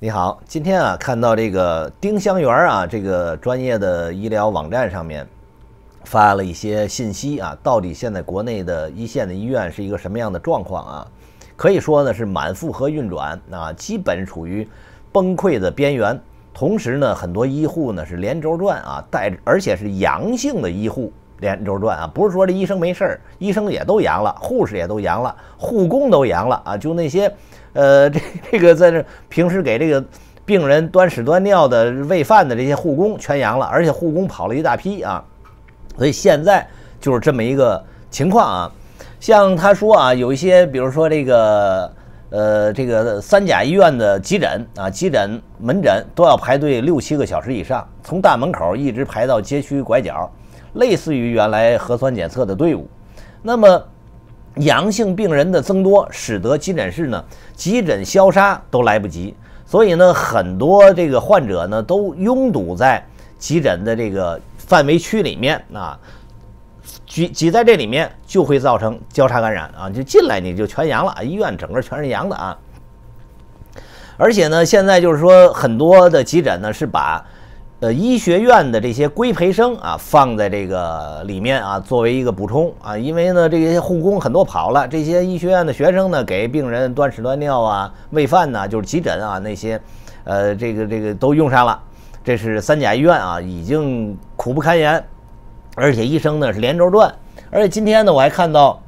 你好，今天啊，看到这个丁香园啊，这个专业的医疗网站上面发了一些信息啊，到底现在国内的一线的医院是一个什么样的状况啊？可以说呢是满负荷运转啊，基本处于崩溃的边缘。同时呢，很多医护呢是连轴转啊，带而且是阳性的医护连轴转啊，不是说这医生没事儿，医生也都阳了，护士也都阳了，护工都阳了啊，就那些。呃，这这个在这平时给这个病人端屎端尿的、喂饭的这些护工全阳了，而且护工跑了一大批啊，所以现在就是这么一个情况啊。像他说啊，有一些，比如说这个呃，这个三甲医院的急诊啊、急诊门诊都要排队六七个小时以上，从大门口一直排到街区拐角，类似于原来核酸检测的队伍。那么。阳性病人的增多，使得急诊室呢，急诊消杀都来不及，所以呢，很多这个患者呢，都拥堵在急诊的这个范围区里面啊，挤挤在这里面，就会造成交叉感染啊，就进来你就全阳了啊，医院整个全是阳的啊，而且呢，现在就是说很多的急诊呢，是把呃，医学院的这些规培生啊，放在这个里面啊，作为一个补充啊，因为呢，这些护工很多跑了，这些医学院的学生呢，给病人端屎端尿啊，喂饭呐，就是急诊啊那些，呃，这个这个都用上了。这是三甲医院啊，已经苦不堪言，而且医生呢是连轴转，而且今天呢，我还看到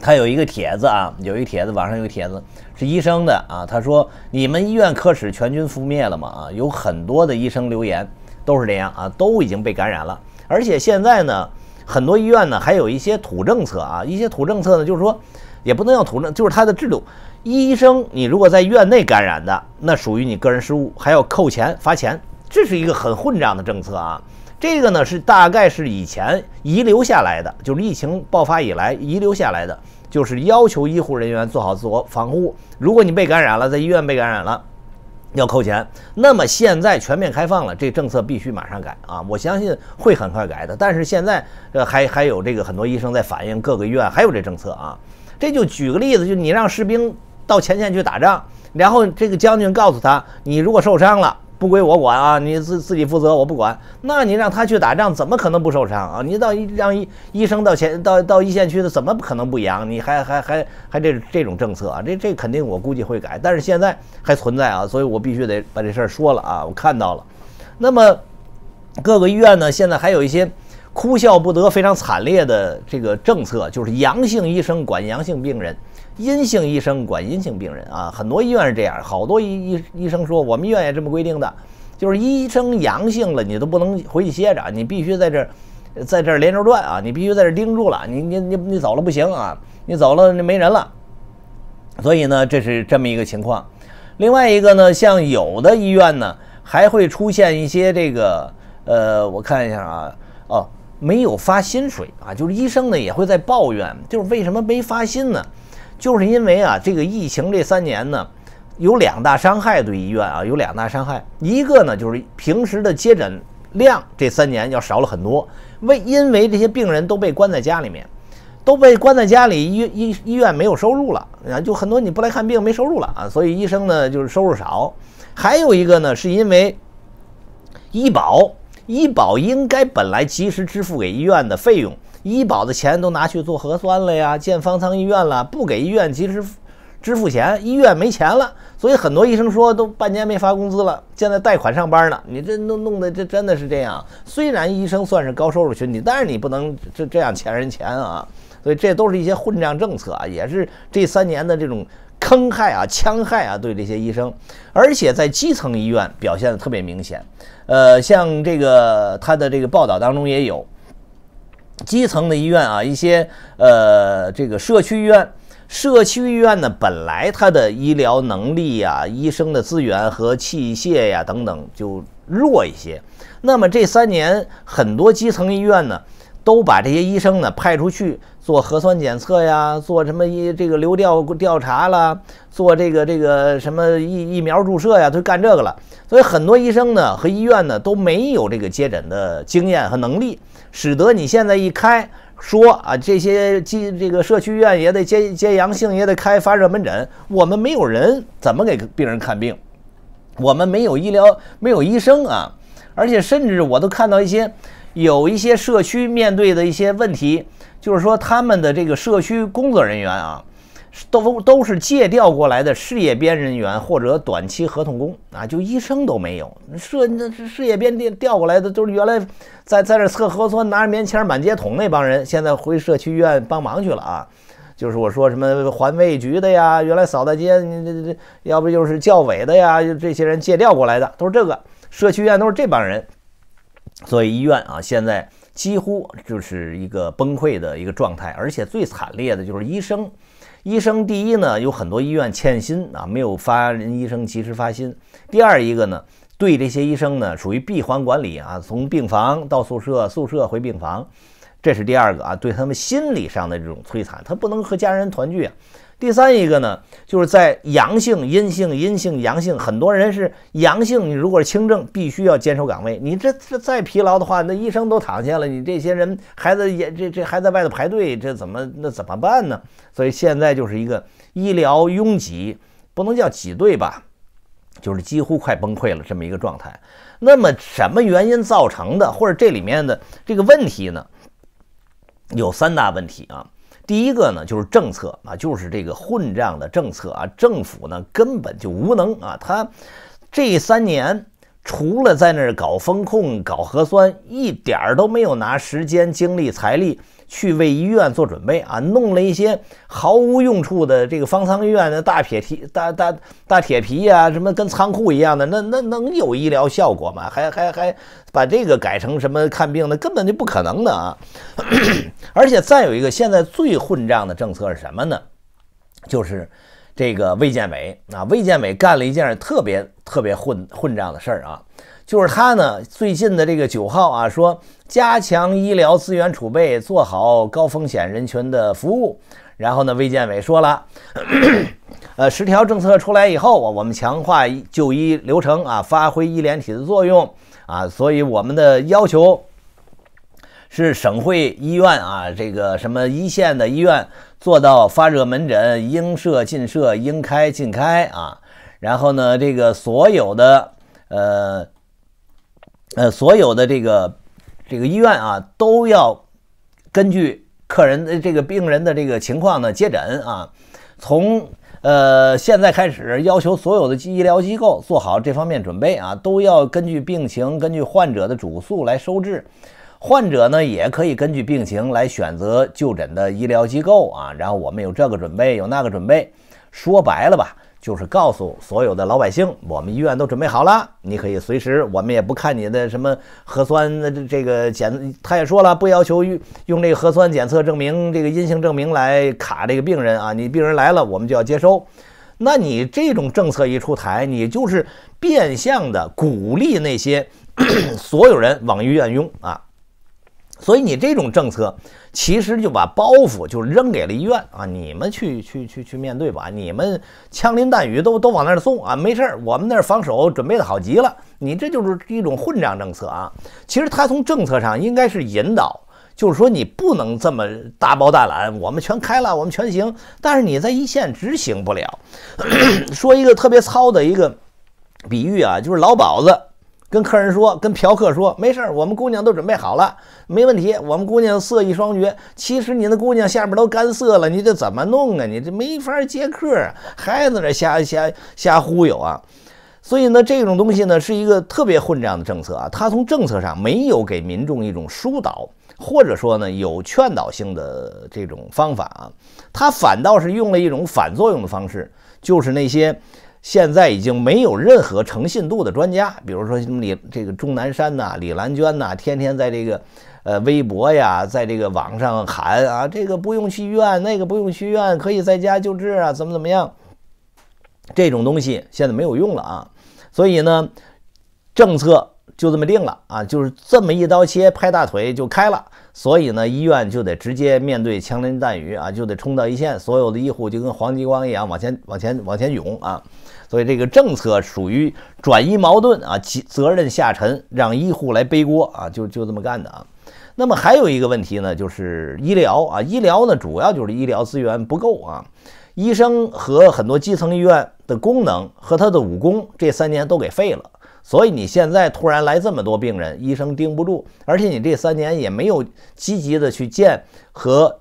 他有一个帖子啊，有一帖子，网上有帖子。是医生的啊，他说你们医院科室全军覆灭了吗？啊，有很多的医生留言都是这样啊，都已经被感染了。而且现在呢，很多医院呢还有一些土政策啊，一些土政策呢就是说也不能叫土政，就是他的制度。医生，你如果在院内感染的，那属于你个人失误，还要扣钱罚钱，这是一个很混账的政策啊。这个呢是大概是以前遗留下来的，就是疫情爆发以来遗留下来的。就是要求医护人员做好自我防护。如果你被感染了，在医院被感染了，要扣钱。那么现在全面开放了，这政策必须马上改啊！我相信会很快改的。但是现在，呃，还还有这个很多医生在反映，各个医院还有这政策啊。这就举个例子，就你让士兵到前线去打仗，然后这个将军告诉他，你如果受伤了。不归我管啊，你自自己负责，我不管。那你让他去打仗，怎么可能不受伤啊？你到让医医生到前到到一线去的，怎么可能不阳？你还还还还这这种政策啊？这这肯定我估计会改，但是现在还存在啊，所以我必须得把这事儿说了啊。我看到了，那么各个医院呢，现在还有一些哭笑不得、非常惨烈的这个政策，就是阳性医生管阳性病人。阴性医生管阴性病人啊，很多医院是这样。好多医医医生说，我们医院也这么规定的，就是医生阳性了，你都不能回去歇着，你必须在这，在这儿连轴转啊，你必须在这盯住了，你你你你走了不行啊，你走了那没人了。所以呢，这是这么一个情况。另外一个呢，像有的医院呢，还会出现一些这个，呃，我看一下啊，哦，没有发薪水啊，就是医生呢也会在抱怨，就是为什么没发薪呢？就是因为啊，这个疫情这三年呢，有两大伤害对医院啊，有两大伤害。一个呢，就是平时的接诊量这三年要少了很多，为因为这些病人都被关在家里面，都被关在家里，医医医院没有收入了啊，就很多你不来看病没收入了啊，所以医生呢就是收入少。还有一个呢，是因为医保，医保应该本来及时支付给医院的费用。医保的钱都拿去做核酸了呀，建方舱医院了，不给医院及时支付钱，医院没钱了，所以很多医生说都半年没发工资了，现在贷款上班呢。你这弄弄的这真的是这样。虽然医生算是高收入群体，但是你不能这这样欠人钱啊。所以这都是一些混账政策啊，也是这三年的这种坑害啊、戕害啊，对这些医生，而且在基层医院表现的特别明显。呃，像这个他的这个报道当中也有。基层的医院啊，一些呃，这个社区医院，社区医院呢，本来它的医疗能力呀、医生的资源和器械呀等等就弱一些。那么这三年，很多基层医院呢。都把这些医生呢派出去做核酸检测呀，做什么一这个流调调查了，做这个这个什么疫疫苗注射呀，都干这个了。所以很多医生呢和医院呢都没有这个接诊的经验和能力，使得你现在一开说啊，这些基这个社区医院也得接接阳性，也得开发热门诊，我们没有人怎么给病人看病？我们没有医疗，没有医生啊！而且甚至我都看到一些。有一些社区面对的一些问题，就是说他们的这个社区工作人员啊，都都是借调过来的事业编人员或者短期合同工啊，就医生都没有，社那事业编调调过来的都是原来在在这测核酸、拿着棉签满街捅那帮人，现在回社区医院帮忙去了啊。就是我说什么环卫局的呀，原来扫大街，这这要不就是教委的呀，这些人借调过来的都是这个社区医院都是这帮人。所以医院啊，现在几乎就是一个崩溃的一个状态，而且最惨烈的就是医生。医生第一呢，有很多医院欠薪啊，没有发人医生及时发薪。第二一个呢，对这些医生呢，属于闭环管理啊，从病房到宿舍，宿舍回病房，这是第二个啊，对他们心理上的这种摧残，他不能和家人团聚啊。第三一个呢，就是在阳性、阴性、阴性、阳性，很多人是阳性。你如果是轻症，必须要坚守岗位。你这这再疲劳的话，那医生都躺下了，你这些人还在也这这还在外头排队，这怎么那怎么办呢？所以现在就是一个医疗拥挤，不能叫挤兑吧，就是几乎快崩溃了这么一个状态。那么什么原因造成的，或者这里面的这个问题呢？有三大问题啊。第一个呢，就是政策啊，就是这个混账的政策啊，政府呢根本就无能啊，他这三年。除了在那儿搞风控、搞核酸，一点儿都没有拿时间、精力、财力去为医院做准备啊！弄了一些毫无用处的这个方舱医院的大铁皮、大大大铁皮啊，什么跟仓库一样的，那那能有医疗效果吗？还还还把这个改成什么看病的，根本就不可能的啊！而且再有一个，现在最混账的政策是什么呢？就是。这个卫健委啊，卫健委干了一件特别特别混混账的事儿啊，就是他呢最近的这个九号啊，说加强医疗资源储备，做好高风险人群的服务。然后呢，卫健委说了，呃，十条政策出来以后，我我们强化就医流程啊，发挥医联体的作用啊，所以我们的要求是省会医院啊，这个什么一线的医院。做到发热门诊应设尽设、应开尽开啊，然后呢，这个所有的呃呃所有的这个这个医院啊，都要根据客人的这个病人的这个情况呢接诊啊。从呃现在开始，要求所有的医疗机构做好这方面准备啊，都要根据病情、根据患者的主诉来收治。患者呢，也可以根据病情来选择就诊的医疗机构啊。然后我们有这个准备，有那个准备。说白了吧，就是告诉所有的老百姓，我们医院都准备好了，你可以随时。我们也不看你的什么核酸的这个检，他也说了，不要求用这个核酸检测证明、这个阴性证明来卡这个病人啊。你病人来了，我们就要接收。那你这种政策一出台，你就是变相的鼓励那些 所有人往医院拥啊。所以你这种政策，其实就把包袱就扔给了医院啊！你们去去去去面对吧，你们枪林弹雨都都往那儿送啊，没事儿，我们那儿防守准备的好极了。你这就是一种混账政策啊！其实他从政策上应该是引导，就是说你不能这么大包大揽，我们全开了，我们全行。但是你在一线执行不了。说一个特别糙的一个比喻啊，就是老鸨子。跟客人说，跟嫖客说，没事儿，我们姑娘都准备好了，没问题。我们姑娘色艺双绝。其实你的姑娘下面都干涩了，你这怎么弄啊？你这没法接客，还在那瞎瞎瞎忽悠啊！所以呢，这种东西呢，是一个特别混账的政策啊。它从政策上没有给民众一种疏导，或者说呢有劝导性的这种方法啊，它反倒是用了一种反作用的方式，就是那些。现在已经没有任何诚信度的专家，比如说什么李这个钟南山呐、李兰娟呐，天天在这个呃微博呀，在这个网上喊啊，这个不用去医院，那个不用去医院，可以在家救治啊，怎么怎么样？这种东西现在没有用了啊，所以呢，政策。就这么定了啊，就是这么一刀切，拍大腿就开了，所以呢，医院就得直接面对枪林弹雨啊，就得冲到一线，所有的医护就跟黄继光一样往前往前往前涌啊，所以这个政策属于转移矛盾啊，责任下沉，让医护来背锅啊，就就这么干的啊。那么还有一个问题呢，就是医疗啊，医疗呢主要就是医疗资源不够啊，医生和很多基层医院的功能和他的武功这三年都给废了。所以你现在突然来这么多病人，医生盯不住，而且你这三年也没有积极的去建和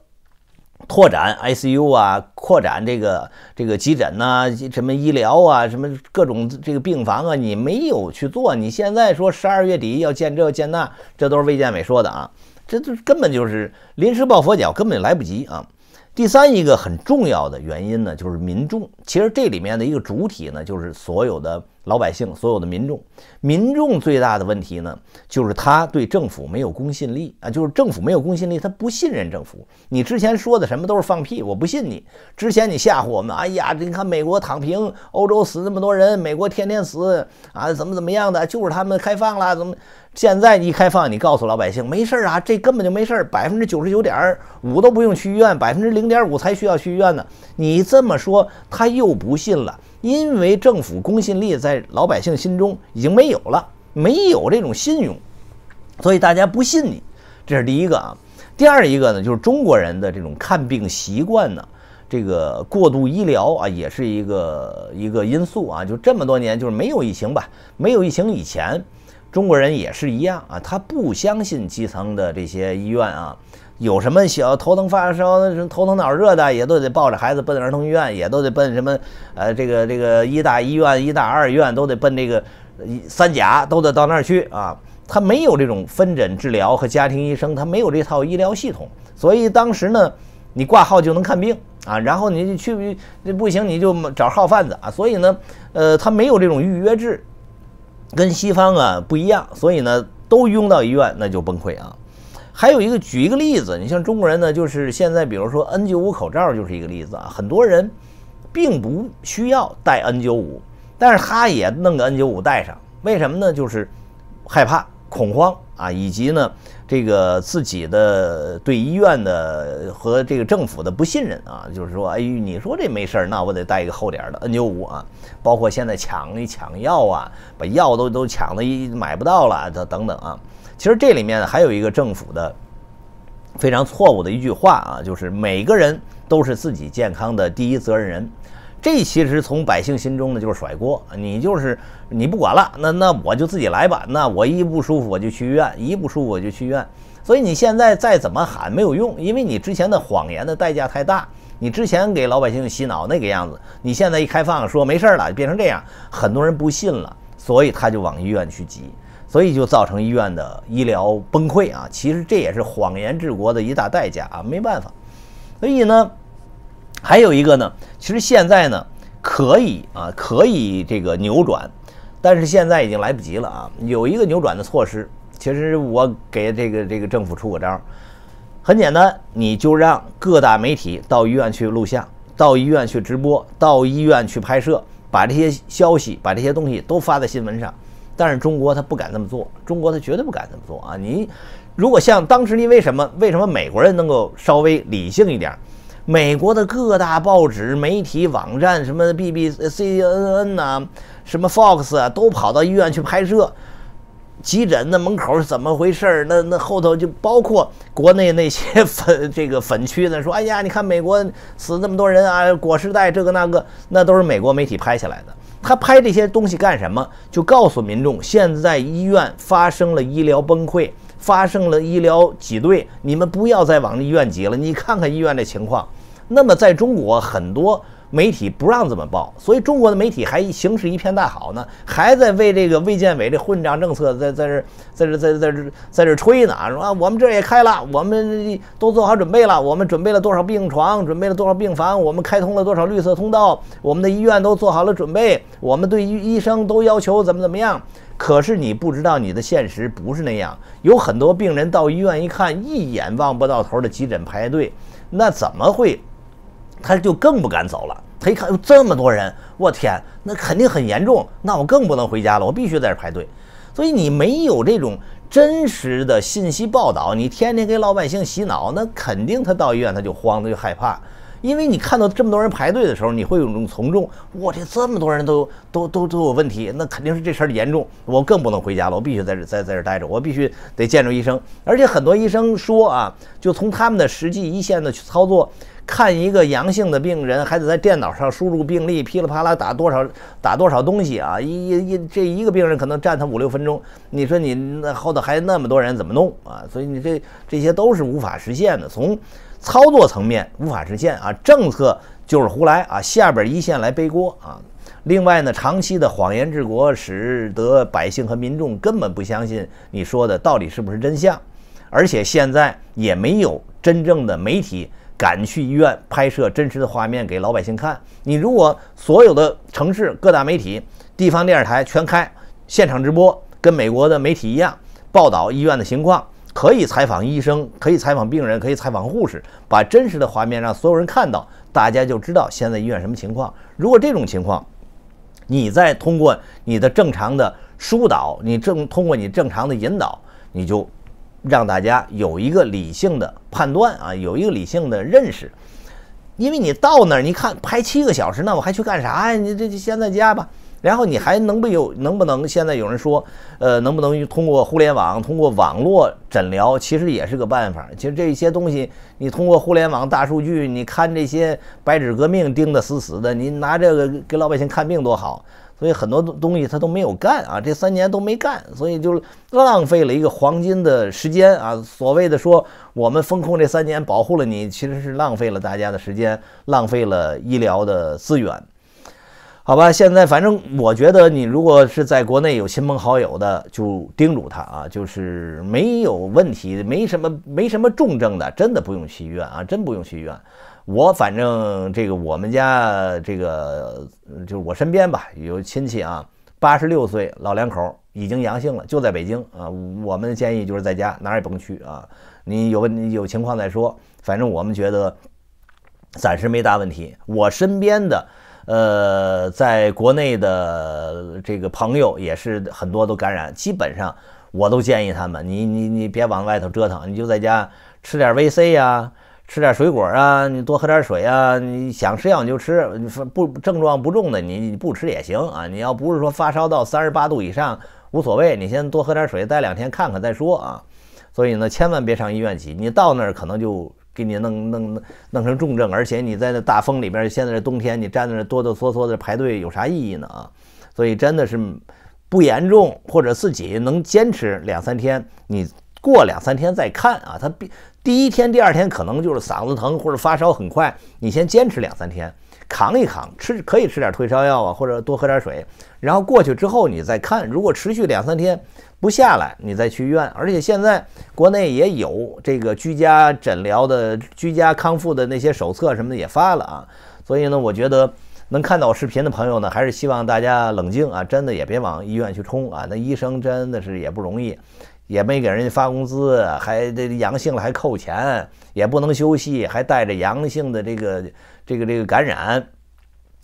拓展 ICU 啊，扩展这个这个急诊呐，什么医疗啊，什么各种这个病房啊，你没有去做。你现在说十二月底要建这建那，这都是卫健委说的啊，这都根本就是临时抱佛脚，根本来不及啊。第三一个很重要的原因呢，就是民众，其实这里面的一个主体呢，就是所有的。老百姓所有的民众，民众最大的问题呢，就是他对政府没有公信力啊，就是政府没有公信力，他不信任政府。你之前说的什么都是放屁，我不信你。之前你吓唬我们，哎呀，你看美国躺平，欧洲死那么多人，美国天天死啊，怎么怎么样的，就是他们开放了，怎么现在一开放，你告诉老百姓没事儿啊，这根本就没事儿，百分之九十九点五都不用去医院，百分之零点五才需要去医院呢。你这么说他又不信了。因为政府公信力在老百姓心中已经没有了，没有这种信用，所以大家不信你，这是第一个啊。第二一个呢，就是中国人的这种看病习惯呢，这个过度医疗啊，也是一个一个因素啊。就这么多年，就是没有疫情吧，没有疫情以前。中国人也是一样啊，他不相信基层的这些医院啊，有什么小头疼发烧、头疼脑热的，也都得抱着孩子奔儿童医院，也都得奔什么呃这个这个医大医院、医大二院，都得奔这个三甲，都得到那儿去啊。他没有这种分诊治疗和家庭医生，他没有这套医疗系统，所以当时呢，你挂号就能看病啊，然后你去不不行你就找号贩子啊，所以呢，呃，他没有这种预约制。跟西方啊不一样，所以呢都拥到医院，那就崩溃啊。还有一个举一个例子，你像中国人呢，就是现在比如说 N95 口罩就是一个例子啊。很多人并不需要戴 N95，但是他也弄个 N95 戴上，为什么呢？就是害怕、恐慌啊，以及呢。这个自己的对医院的和这个政府的不信任啊，就是说，哎你说这没事儿，那我得带一个厚点的 N95 啊，包括现在抢一抢药啊，把药都都抢的一买不到了，等等啊。其实这里面还有一个政府的非常错误的一句话啊，就是每个人都是自己健康的第一责任人。这其实从百姓心中呢，就是甩锅，你就是你不管了，那那我就自己来吧。那我一不舒服我就去医院，一不舒服我就去医院。所以你现在再怎么喊没有用，因为你之前的谎言的代价太大，你之前给老百姓洗脑那个样子，你现在一开放说没事儿了，变成这样，很多人不信了，所以他就往医院去挤，所以就造成医院的医疗崩溃啊。其实这也是谎言治国的一大代价啊，没办法，所以呢。还有一个呢，其实现在呢可以啊，可以这个扭转，但是现在已经来不及了啊。有一个扭转的措施，其实我给这个这个政府出个招，很简单，你就让各大媒体到医院去录像，到医院去直播，到医院去拍摄，把这些消息、把这些东西都发在新闻上。但是中国他不敢这么做，中国他绝对不敢这么做啊！你如果像当时你为什么？为什么美国人能够稍微理性一点？美国的各大报纸、媒体、网站，什么 BBC、CNN 呐，什么 Fox 啊，都跑到医院去拍摄，急诊那门口是怎么回事？那那后头就包括国内那些粉这个粉区的说：“哎呀，你看美国死那么多人啊，裹尸袋这个那个，那都是美国媒体拍下来的。他拍这些东西干什么？就告诉民众，现在医院发生了医疗崩溃。”发生了医疗挤兑，你们不要再往医院挤了。你看看医院这情况，那么在中国很多媒体不让这么报，所以中国的媒体还形势一片大好呢，还在为这个卫健委这混账政策在在这在这在在这在这吹呢啊！说啊，我们这也开了，我们都做好准备了，我们准备了多少病床，准备了多少病房，我们开通了多少绿色通道，我们的医院都做好了准备，我们对医医生都要求怎么怎么样。可是你不知道你的现实不是那样，有很多病人到医院一看，一眼望不到头的急诊排队，那怎么会？他就更不敢走了。他一看有这么多人，我天，那肯定很严重，那我更不能回家了，我必须在这排队。所以你没有这种真实的信息报道，你天天给老百姓洗脑，那肯定他到医院他就慌，他就害怕。因为你看到这么多人排队的时候，你会有种从众。我这这么多人都都都都有问题，那肯定是这事儿严重。我更不能回家了，我必须在这在在这待着，我必须得见着医生。而且很多医生说啊，就从他们的实际一线的去操作看，一个阳性的病人还得在电脑上输入病历，噼里啪啦打多少打多少东西啊！一一一这一个病人可能占他五六分钟。你说你那后头还那么多人怎么弄啊？所以你这这些都是无法实现的。从操作层面无法实现啊，政策就是胡来啊，下边一线来背锅啊。另外呢，长期的谎言治国使得百姓和民众根本不相信你说的到底是不是真相，而且现在也没有真正的媒体敢去医院拍摄真实的画面给老百姓看。你如果所有的城市各大媒体、地方电视台全开现场直播，跟美国的媒体一样报道医院的情况。可以采访医生，可以采访病人，可以采访护士，把真实的画面让所有人看到，大家就知道现在医院什么情况。如果这种情况，你再通过你的正常的疏导，你正通过你正常的引导，你就让大家有一个理性的判断啊，有一个理性的认识。因为你到那儿，你看拍七个小时，那我还去干啥呀？你这就先在家吧。然后你还能不有能不能现在有人说，呃，能不能通过互联网、通过网络诊疗，其实也是个办法。其实这些东西，你通过互联网、大数据，你看这些白纸革命盯得死死的，你拿这个给老百姓看病多好。所以很多东西他都没有干啊，这三年都没干，所以就浪费了一个黄金的时间啊。所谓的说我们封控这三年保护了你，其实是浪费了大家的时间，浪费了医疗的资源。好吧，现在反正我觉得你如果是在国内有亲朋好友的，就叮嘱他啊，就是没有问题，没什么没什么重症的，真的不用去医院啊，真不用去医院。我反正这个我们家这个就是我身边吧，有亲戚啊，八十六岁老两口已经阳性了，就在北京啊。我们的建议就是在家哪儿也甭去啊，你有问你有情况再说。反正我们觉得暂时没大问题。我身边的。呃，在国内的这个朋友也是很多都感染，基本上我都建议他们，你你你别往外头折腾，你就在家吃点维 C 呀，吃点水果啊，你多喝点水啊，你想吃药你就吃，你说不症状不重的，你你不吃也行啊。你要不是说发烧到三十八度以上，无所谓，你先多喝点水，待两天看看再说啊。所以呢，千万别上医院去，你到那儿可能就。给你弄弄弄弄成重症，而且你在那大风里边，现在冬天你站在那哆哆嗦嗦的排队，有啥意义呢啊？所以真的是不严重，或者自己能坚持两三天，你过两三天再看啊。他第第一天、第二天可能就是嗓子疼或者发烧，很快，你先坚持两三天，扛一扛，吃可以吃点退烧药啊，或者多喝点水，然后过去之后你再看，如果持续两三天。不下来，你再去医院，而且现在国内也有这个居家诊疗的、居家康复的那些手册什么的也发了啊。所以呢，我觉得能看到我视频的朋友呢，还是希望大家冷静啊，真的也别往医院去冲啊。那医生真的是也不容易，也没给人家发工资，还这阳性了还扣钱，也不能休息，还带着阳性的这个这个这个感染。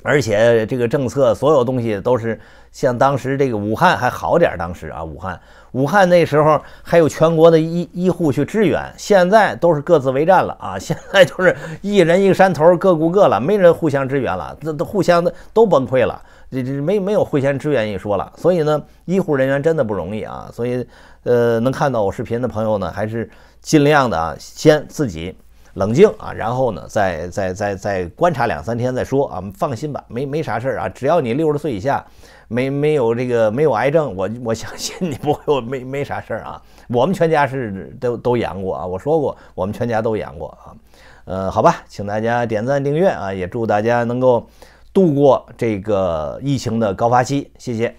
而且这个政策，所有东西都是像当时这个武汉还好点，当时啊，武汉，武汉那时候还有全国的医医护去支援，现在都是各自为战了啊！现在就是一人一个山头，各顾各了，没人互相支援了，这都互相的都崩溃了，这这没没有互相支援一说了。所以呢，医护人员真的不容易啊！所以，呃，能看到我视频的朋友呢，还是尽量的啊，先自己。冷静啊，然后呢，再再再再观察两三天再说啊。放心吧，没没啥事儿啊。只要你六十岁以下，没没有这个没有癌症，我我相信你不会没没啥事儿啊。我们全家是都都养过啊，我说过，我们全家都养过啊。呃，好吧，请大家点赞订阅啊，也祝大家能够度过这个疫情的高发期，谢谢。